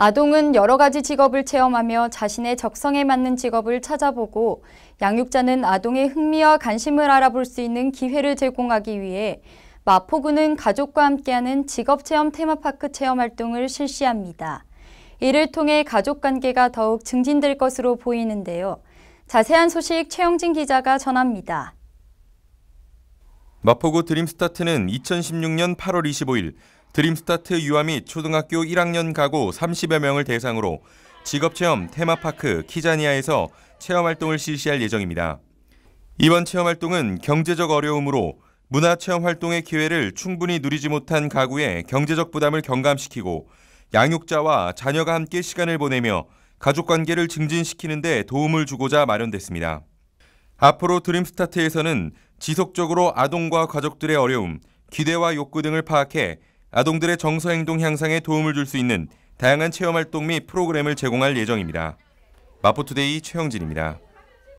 아동은 여러 가지 직업을 체험하며 자신의 적성에 맞는 직업을 찾아보고 양육자는 아동의 흥미와 관심을 알아볼 수 있는 기회를 제공하기 위해 마포구는 가족과 함께하는 직업체험 테마파크 체험 활동을 실시합니다. 이를 통해 가족관계가 더욱 증진될 것으로 보이는데요. 자세한 소식 최영진 기자가 전합니다. 마포구 드림스타트는 2016년 8월 25일 드림스타트 유아 및 초등학교 1학년 가구 30여 명을 대상으로 직업체험 테마파크 키자니아에서 체험활동을 실시할 예정입니다. 이번 체험활동은 경제적 어려움으로 문화체험 활동의 기회를 충분히 누리지 못한 가구의 경제적 부담을 경감시키고 양육자와 자녀가 함께 시간을 보내며 가족관계를 증진시키는 데 도움을 주고자 마련됐습니다. 앞으로 드림스타트에서는 지속적으로 아동과 가족들의 어려움, 기대와 욕구 등을 파악해 아동들의 정서행동 향상에 도움을 줄 수 있는 다양한 체험활동 및 프로그램을 제공할 예정입니다. 마포투데이 최영진입니다.